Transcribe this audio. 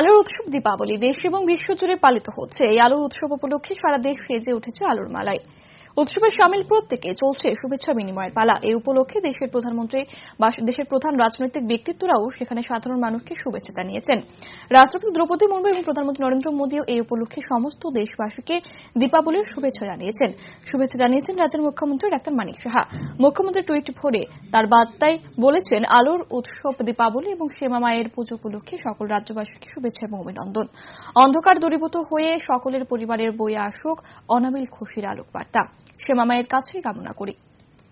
আলোর উৎসব দীপাবলি দেশ এবং বিশ্বজুড়ে পালিত হচ্ছে এই আলোর উৎসব উপলক্ষে সারা দেশ সেজে উঠেছে আলোর মালায় উৎসবে সামিল প্রত্যেকে চলছে শুভেচ্ছা বিনিময়ের পালা এই উপলক্ষে দেশের প্রধানমন্ত্রী বা দেশের প্রধান রাজনৈতিক ব্যক্তিত্বরাও সেখানে সাধারণ মানুষকে শুভেচ্ছা জানিয়েছেন রাষ্ট্রপতি দ্রৌপদী মুর্মু এবং প্রধানমন্ত্রী নরেন্দ্র মোদীও এই উপলক্ষে সমস্ত দেশবাসীকে দীপাবলির শুভেচ্ছা জানিয়েছেন শুভেচ্ছা জানিয়েছেন রাজ্যের মুখ্যমন্ত্রী ডাক্তার মানিক সাহা মুখ্যমন্ত্রী টুইট ভরে তার বার্তায় বলেছেন আলোর উৎসব দীপাবলি এবং শ্যামা মায়ের পুজো উপলক্ষে সকল রাজ্যবাসীকে শুভেচ্ছা এবং অভিনন্দন অন্ধকার দূরীভূত হয়ে সকলের পরিবারের বই আসুক অনাবিল খুশির আলোক বার্তা সে মামায়ের কাছেই কামনা করি